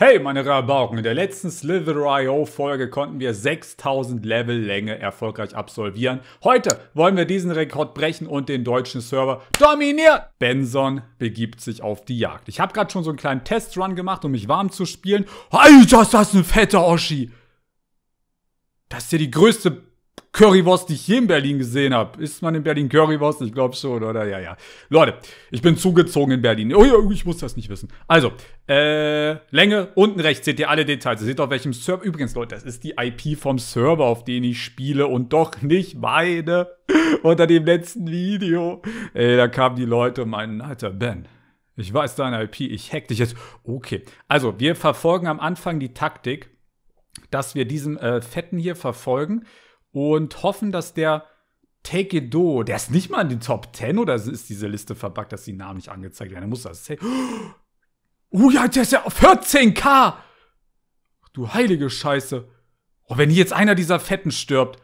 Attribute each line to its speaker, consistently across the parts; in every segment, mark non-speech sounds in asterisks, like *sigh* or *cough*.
Speaker 1: Hey meine Rabauken, in der letzten Slither.io Folge konnten wir 6000 Level Länge erfolgreich absolvieren. Heute wollen wir diesen Rekord brechen und den deutschen Server dominieren. Benson begibt sich auf die Jagd. Ich habe gerade schon so einen kleinen Testrun gemacht, um mich warm zu spielen. Alter, ist das ein fetter Oschi. Das ist ja die größte Currywurst, die ich hier in Berlin gesehen habe. Ist man in Berlin Currywurst? Ich glaube schon, oder? Ja, ja. Leute, ich bin zugezogen in Berlin. Oh ja, ich muss das nicht wissen. Also, äh, Länge, unten rechts seht ihr alle Details. Ihr seht auf welchem Server. Übrigens, Leute, das ist die IP vom Server, auf den ich spiele und doch nicht meine. *laughs* Unter dem letzten Video. Ey, da kamen die Leute und meinen, Alter, Ben, ich weiß deine IP, ich hack dich jetzt. Okay. Also, wir verfolgen am Anfang die Taktik, dass wir diesen äh, Fetten hier verfolgen und hoffen, dass der Take It Do, der ist nicht mal in den Top 10 oder ist diese Liste verbuggt, dass die Namen nicht angezeigt werden? Der muss das. *gasps* Oh ja, der ist ja auf 14k! Du heilige Scheiße. Oh, wenn hier jetzt einer dieser Fetten stirbt,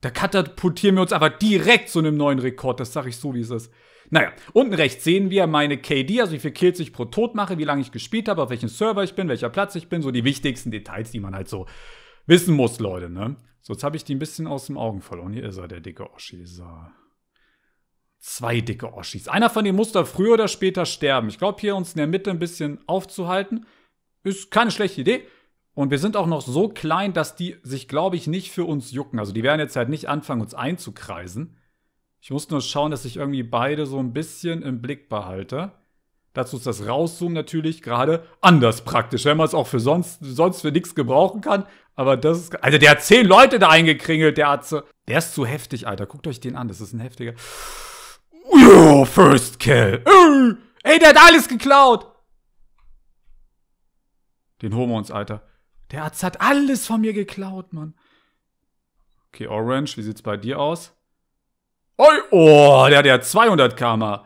Speaker 1: da katapultieren wir uns aber direkt zu einem neuen Rekord. Das sag ich so, wie es ist. Naja, unten rechts sehen wir meine KD, also wie viel Kills ich pro Tod mache, wie lange ich gespielt habe, auf welchem Server ich bin, welcher Platz ich bin, so die wichtigsten Details, die man halt so wissen muss, Leute, ne? So, jetzt habe ich die ein bisschen aus dem Augen verloren. Hier ist er, der dicke Oschi. So. Zwei dicke Oschis. Einer von denen muss da früher oder später sterben. Ich glaube, hier uns in der Mitte ein bisschen aufzuhalten, ist keine schlechte Idee. Und wir sind auch noch so klein, dass die sich, glaube ich, nicht für uns jucken. Also die werden jetzt halt nicht anfangen, uns einzukreisen. Ich muss nur schauen, dass ich irgendwie beide so ein bisschen im Blick behalte. Dazu ist das Rauszoomen natürlich gerade anders praktisch, wenn man es auch für sonst, sonst für nichts gebrauchen kann. Aber das ist. Also der hat zehn Leute da eingekringelt, der Atze. Der ist zu heftig, Alter. Guckt euch den an, das ist ein heftiger. Yo, first kill. Äh, ey, der hat alles geklaut. Den holen wir uns, Alter. Der Atze hat alles von mir geklaut, Mann. Okay, Orange, wie sieht's bei dir aus? Oh, oh der hat ja 200 Karma.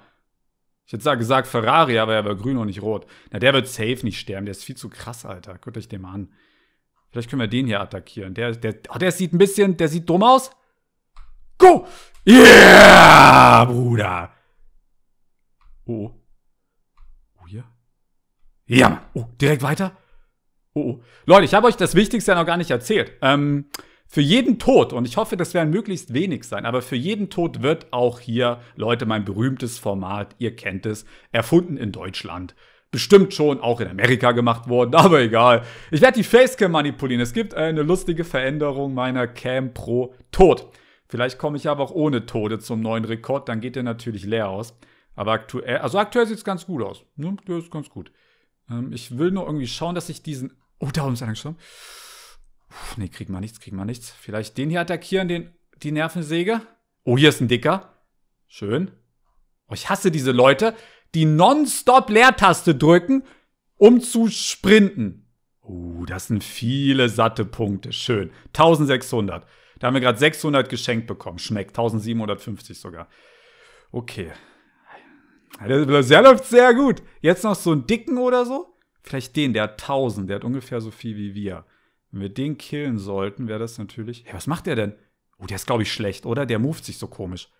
Speaker 1: Ich hätte sagen, gesagt Ferrari, aber er war grün und nicht rot. Na, der wird safe nicht sterben. Der ist viel zu krass, Alter. Guckt euch den mal an. Vielleicht können wir den hier attackieren. Der, der, oh, der sieht ein bisschen, der sieht dumm aus. Go! Yeah, Bruder! Oh. Oh, oh hier. Ja, Mann. Oh, direkt weiter. Oh, oh. Leute, ich habe euch das Wichtigste ja noch gar nicht erzählt. Ähm, für jeden Tod, und ich hoffe, das werden möglichst wenig sein, aber für jeden Tod wird auch hier, Leute, mein berühmtes Format, ihr kennt es, erfunden in Deutschland. Bestimmt schon auch in Amerika gemacht worden, *laughs* aber egal. Ich werde die Facecam manipulieren. Es gibt eine lustige Veränderung meiner Cam pro Tod. Vielleicht komme ich aber auch ohne Tode zum neuen Rekord, dann geht der natürlich leer aus. Aber aktuell, also aktuell sieht es ganz gut aus. Ne? Ja, ist ganz gut. Ähm, ich will nur irgendwie schauen, dass ich diesen. Oh, da haben sie angeschaut. Ach nee, kriegen wir nichts, kriegen wir nichts. Vielleicht den hier attackieren, den, die Nervensäge. Oh, hier ist ein Dicker. Schön. Oh, ich hasse diese Leute, die nonstop Leertaste drücken, um zu sprinten. Oh, das sind viele satte Punkte. Schön. 1600. Da haben wir gerade 600 geschenkt bekommen. Schmeckt. 1750 sogar. Okay. Der läuft sehr gut. Jetzt noch so einen dicken oder so. Vielleicht den, der hat 1000. Der hat ungefähr so viel wie wir. Wenn wir den killen sollten, wäre das natürlich. Hey, was macht der denn? Oh, der ist, glaube ich, schlecht, oder? Der moved sich so komisch.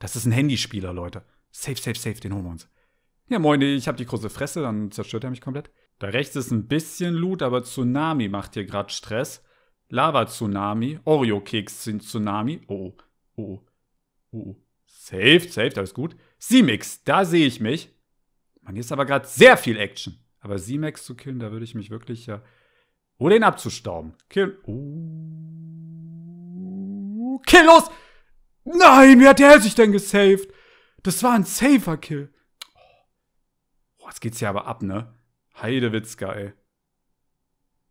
Speaker 1: Das ist ein Handyspieler, Leute. Safe, safe, safe, den holen wir uns. Ja, moin, ich habe die große Fresse, dann zerstört er mich komplett. Da rechts ist ein bisschen Loot, aber Tsunami macht hier gerade Stress. Lava-Tsunami, Oreo-Keks sind Tsunami. Oh, oh, oh. oh, oh, oh. Safe, safe, alles gut. C-Mix, da sehe ich mich. Man, hier ist aber gerade sehr viel Action. Aber c Simex zu killen, da würde ich mich wirklich ja. Oder ihn abzustauben. Kill. Uh, kill los! Nein, wie hat der sich denn gesaved? Das war ein safer Kill. Oh, jetzt geht's ja aber ab, ne? Heidewitzka, ey.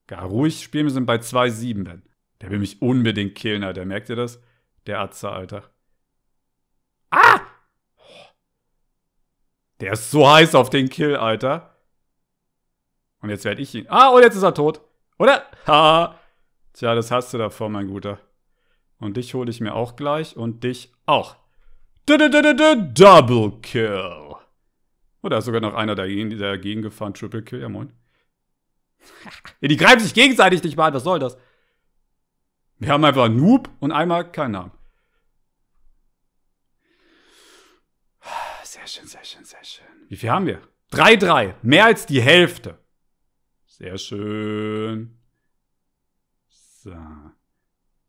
Speaker 1: Gar ruhig spielen, wir sind bei 2-7, Ben. Der will mich unbedingt killen, Alter. Merkt ihr das? Der Atze, Alter. Ah! Der ist so heiß auf den Kill, Alter. Und jetzt werde ich ihn. Ah, und jetzt ist er tot. Oder? Ha! Tja, das hast du davor, mein Guter. Und dich hole ich mir auch gleich und dich auch. D -d -d Double Kill. Oder oh, ist sogar noch einer dagegen, dagegen gefahren. Triple Kill, ja moin. *laughs* die greifen sich gegenseitig nicht mal an, was soll das? Wir haben einfach Noob und einmal keinen Namen. Sehr schön, sehr schön, sehr schön. Wie viel haben wir? 3-3. Mehr als die Hälfte. Sehr schön. So.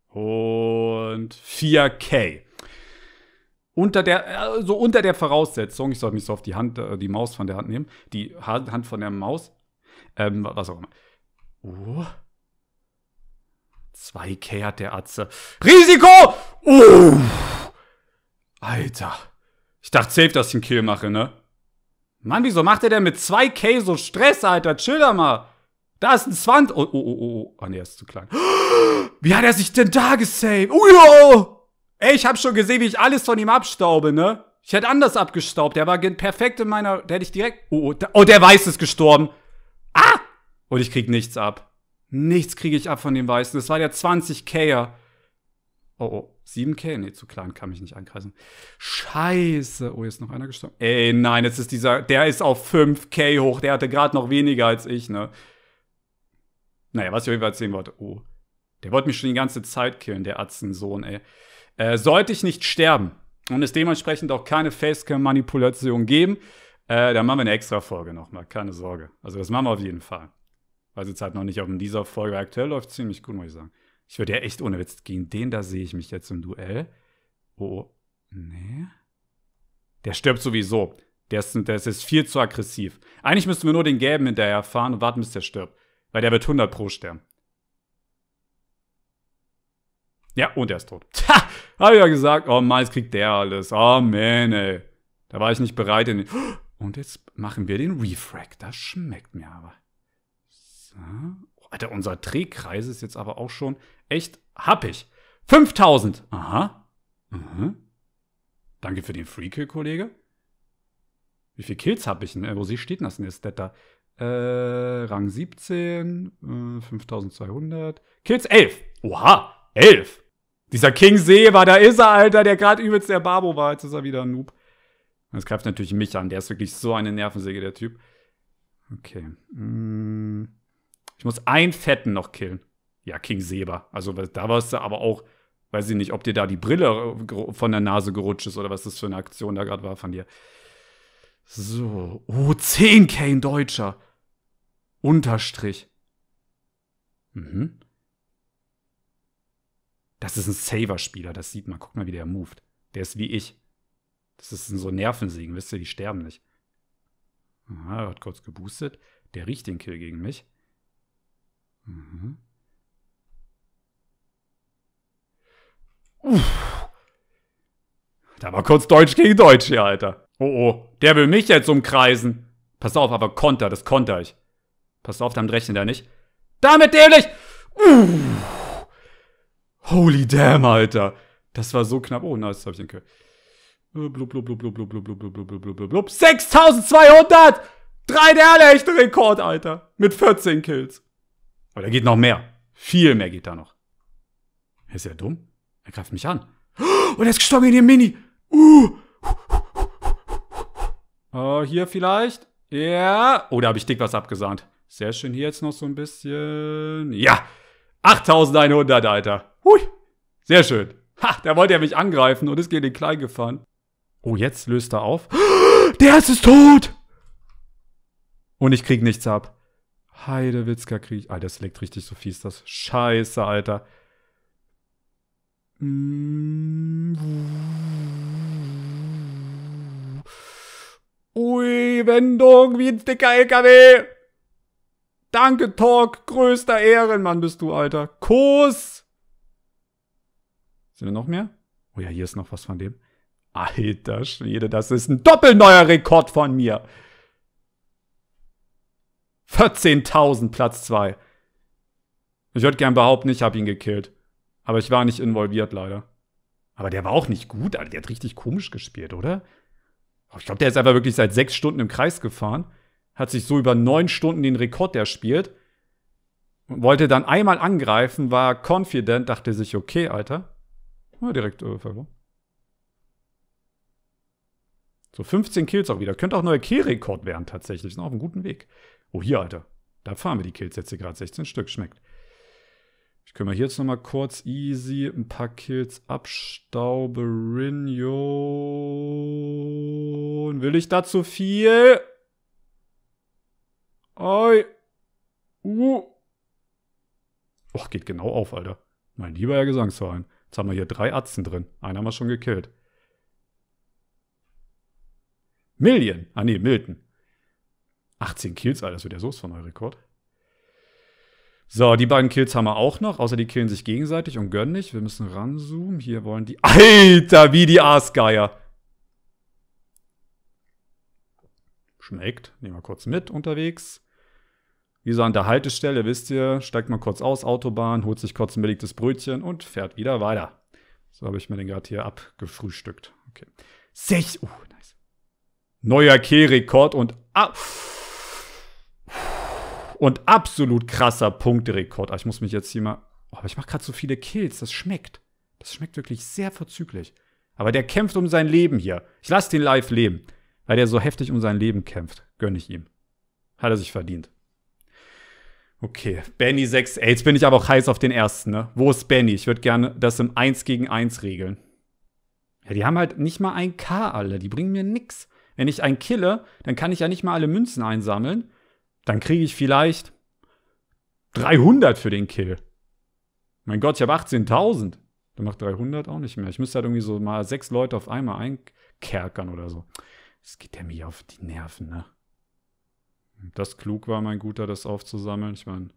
Speaker 1: Und 4K. Unter der, also unter der Voraussetzung, ich sollte mich so auf die Hand, äh, die Maus von der Hand nehmen, die Hand von der Maus, ähm, was auch immer. Oh. 2K hat der Atze. Risiko! Oh! Alter. Ich dachte safe, dass ich einen Kill mache, ne? Mann, wieso macht der denn mit 2K so Stress, Alter? Chill da mal. Da ist ein Zwand. Oh, oh, oh, oh. Oh, ah, nee, er ist zu klein. *gasps* Wie hat er sich denn da gesaved? Oh, ja. Ey, ich hab schon gesehen, wie ich alles von ihm abstaube, ne? Ich hätte anders abgestaubt. Der war perfekt in meiner. Der hätte ich direkt. Oh, oh, da, oh, der Weiß ist gestorben. Ah! Und ich krieg nichts ab. Nichts kriege ich ab von dem Weißen. Das war der 20Ker. Oh, oh. 7K? Nee, zu klein kann mich nicht ankreisen. Scheiße. Oh, jetzt noch einer gestorben. Ey, nein, jetzt ist dieser. Der ist auf 5K hoch. Der hatte gerade noch weniger als ich, ne? Naja, was ich auf jeden Fall erzählen wollte. Oh, der wollte mich schon die ganze Zeit killen, der Atzensohn, ey. Äh, sollte ich nicht sterben und es dementsprechend auch keine Facecam-Manipulation geben, äh, dann machen wir eine extra Folge nochmal, keine Sorge. Also, das machen wir auf jeden Fall. Weiß jetzt halt noch nicht ob in dieser Folge aktuell läuft, ziemlich gut, muss ich sagen. Ich würde ja echt ohne Witz gegen den, da sehe ich mich jetzt im Duell. Oh, oh nee. Der stirbt sowieso. Der ist, ist, viel zu aggressiv. Eigentlich müssten wir nur den Gelben hinterher fahren und warten, bis der stirbt. Weil der wird 100 pro sterben. Ja, und er ist tot. Tja, *laughs* hab ich ja gesagt, oh Mann, jetzt kriegt der alles. Oh man, ey. Da war ich nicht bereit. In den *gasps* und jetzt machen wir den Refract. Das schmeckt mir aber. So. Oh, Alter, unser Drehkreis ist jetzt aber auch schon echt happig. 5000. Aha. Mhm. Danke für den Free Kill, Kollege. Wie viele Kills habe ich denn? Äh, wo steht denn das in der Stat da? Äh, Rang 17, äh, 5200. Kills 11. Oha, 11. Dieser King Seba, da ist er, Alter, der gerade übelst der Babo war. Jetzt ist er wieder ein Noob. Das greift natürlich mich an. Der ist wirklich so eine Nervensäge, der Typ. Okay. Mm. Ich muss einen Fetten noch killen. Ja, King Seba. Also da warst du aber auch, weiß ich nicht, ob dir da die Brille äh, von der Nase gerutscht ist oder was das für eine Aktion da gerade war von dir. So. Oh, 10k in Deutscher. Unterstrich. Mhm. Das ist ein Saver-Spieler, das sieht man. Guck mal, wie der moved. Der ist wie ich. Das ist so Nervensägen, wisst ihr, die sterben nicht. Aha, er hat kurz geboostet. Der riecht den Kill gegen mich. Mhm. Uff. Da war kurz Deutsch gegen Deutsch hier, Alter. Oh oh, der will mich jetzt umkreisen. Pass auf, aber Konter, das konter ich. Pass auf, damit rechnet er nicht. Damit dämlich! Uh. Holy damn, Alter. Das war so knapp. Oh, nice, das hab ich den Kill. Blub, blub, blub, blub, blub, blub, blub, blub, blub, blub, blub, blub, blub. 6200! Drei der echte Rekord, Alter. Mit 14 Kills. Aber da geht noch mehr. Viel mehr geht da noch. Ist ja dumm. Er greift mich an. Und er ist gestorben in dem Mini. Uh. uh, uh. Äh, hier vielleicht? Ja. Oh, da habe ich dick was abgesahnt. Sehr schön, hier jetzt noch so ein bisschen. Ja, 8100, Alter. Hui, sehr schön. Ha, da wollte er mich angreifen und ist gegen den Klein gefahren. Oh, jetzt löst er auf. *gasps* Der ist es tot! Und ich krieg nichts ab. Heidewitzka krieg ich. Alter, das leckt richtig so fies, das. Scheiße, Alter. Mm -hmm. Ui, Wendung, wie ein dicker LKW. Danke, Talk, größter Ehrenmann bist du, Alter. Kuss! Sind da noch mehr? Oh ja, hier ist noch was von dem. Alter Schwede, das ist ein doppelneuer Rekord von mir. 14.000, Platz 2. Ich würde gern behaupten, ich habe ihn gekillt. Aber ich war nicht involviert, leider. Aber der war auch nicht gut, Alter. Der hat richtig komisch gespielt, oder? Ich glaube, der ist einfach wirklich seit sechs Stunden im Kreis gefahren, hat sich so über neun Stunden den Rekord erspielt, wollte dann einmal angreifen, war confident, dachte sich, okay, Alter, ja, direkt äh, verloren. So 15 Kills auch wieder. Könnte auch neuer Kill-Rekord werden tatsächlich. Sind auf einem guten Weg. Oh, hier, Alter. Da fahren wir die Kills jetzt hier gerade. 16 Stück. Schmeckt. Ich kümmere hier jetzt nochmal kurz easy ein paar Kills abstaube. Rinion. Will ich da zu viel? Oi. Uh. Och, geht genau auf, Alter. Mein lieber Herr Gesangsverein. Jetzt haben wir hier drei Atzen drin. Einen haben wir schon gekillt. Million. Ah, nee, Milton. 18 Kills, Alter. Das wird ja so von euer Rekord. So, die beiden Kills haben wir auch noch, außer die killen sich gegenseitig und gönnen nicht. Wir müssen ranzoomen. Hier wollen die... Alter, wie die Aasgeier! Schmeckt. Nehmen wir kurz mit unterwegs. Wie so an der Haltestelle, wisst ihr, steigt mal kurz aus, Autobahn, holt sich kurz ein belegtes Brötchen und fährt wieder weiter. So habe ich mir den gerade hier abgefrühstückt. Okay. Sech. Uh, nice. Neuer Kehrrekord und. Ah, und absolut krasser Punkterekord. Ah, ich muss mich jetzt hier mal. Oh, aber ich mache gerade so viele Kills. Das schmeckt. Das schmeckt wirklich sehr verzüglich. Aber der kämpft um sein Leben hier. Ich lasse den live leben. Weil der so heftig um sein Leben kämpft. Gönne ich ihm. Hat er sich verdient. Okay, Benny 6. Ey, jetzt bin ich aber auch heiß auf den ersten, ne? Wo ist Benny? Ich würde gerne das im 1 gegen 1 regeln. Ja, die haben halt nicht mal ein K alle. Die bringen mir nix. Wenn ich einen kille, dann kann ich ja nicht mal alle Münzen einsammeln dann kriege ich vielleicht 300 für den Kill. Mein Gott, ich habe 18.000. Dann macht 300 auch nicht mehr. Ich müsste halt irgendwie so mal sechs Leute auf einmal einkerkern oder so. Das geht ja mir auf die Nerven, ne? Das klug war mein Guter, das aufzusammeln. Ich meine,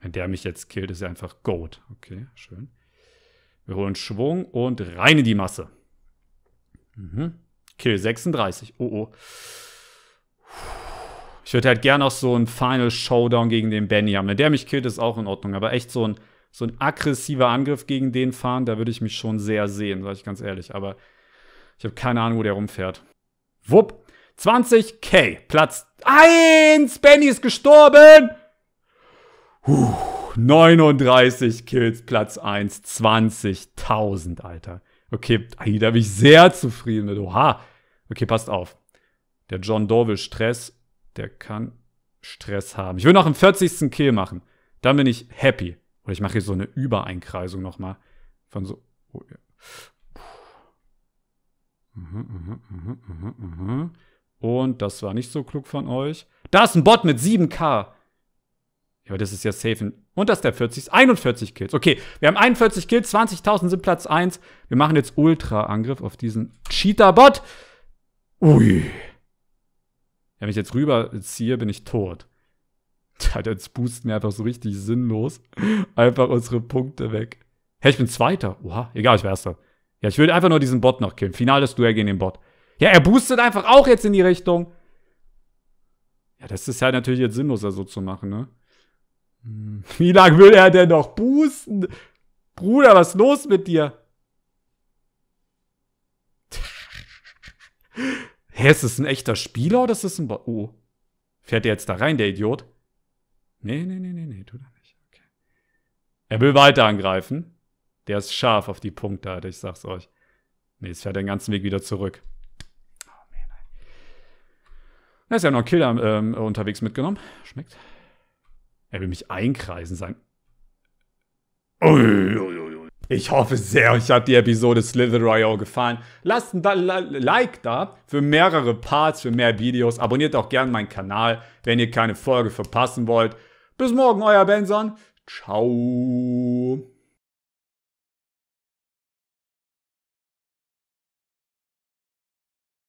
Speaker 1: wenn der mich jetzt killt, ist er einfach Gold. Okay, schön. Wir holen Schwung und rein in die Masse. Mhm. Kill 36. Oh, oh. Puh. Ich würde halt gern noch so ein Final Showdown gegen den Benny haben. Wenn der mich killt, ist auch in Ordnung. Aber echt so ein, so ein aggressiver Angriff gegen den fahren, da würde ich mich schon sehr sehen, sage ich ganz ehrlich. Aber ich habe keine Ahnung, wo der rumfährt. Wupp. 20k. Platz 1. Benny ist gestorben. Puh, 39 Kills, Platz 1. 20.000, Alter. Okay, da bin ich sehr zufrieden mit. Oha. Okay, passt auf. Der John Doe will Stress der kann Stress haben. Ich will noch einen 40. Kill machen. Dann bin ich happy. Oder ich mache hier so eine Übereinkreisung nochmal. Von so. Oh, ja. mhm, mh, mh, mh, mhm. Und das war nicht so klug von euch. Da ist ein Bot mit 7k. Ja, aber das ist ja safe. Und das ist der 40. 41 Kills. Okay, wir haben 41 Kills, 20.000 sind Platz 1. Wir machen jetzt Ultra-Angriff auf diesen Cheater-Bot. Ui. Wenn ich jetzt rüberziehe, bin ich tot. *laughs* Alter, jetzt boosten wir einfach so richtig sinnlos einfach unsere Punkte weg. Hä, hey, ich bin Zweiter. Oha, egal, ich war Erster. Ja, ich will einfach nur diesen Bot noch killen. Finales Duell gegen den Bot. Ja, er boostet einfach auch jetzt in die Richtung. Ja, das ist halt natürlich jetzt sinnloser so zu machen, ne? Hm. *laughs* Wie lange will er denn noch boosten? Bruder, was ist los mit dir? *laughs* Hä, ist das ein echter Spieler oder ist das ein Bot? Oh. Fährt der jetzt da rein, der Idiot? Nee, nee, nee, nee, nee, tut er nicht. Okay. Er will weiter angreifen. Der ist scharf auf die Punkte, Alter, ich sag's euch. Nee, jetzt fährt er den ganzen Weg wieder zurück. Oh, nee, nein. Da ist ja noch ein Killer ähm, unterwegs mitgenommen. Schmeckt. Er will mich einkreisen, sein. Ui, ui, ich hoffe sehr, euch hat die Episode Slither.io gefallen. Lasst ein Like da für mehrere Parts, für mehr Videos. Abonniert auch gerne meinen Kanal, wenn ihr keine Folge verpassen wollt. Bis morgen, euer Benson. Ciao.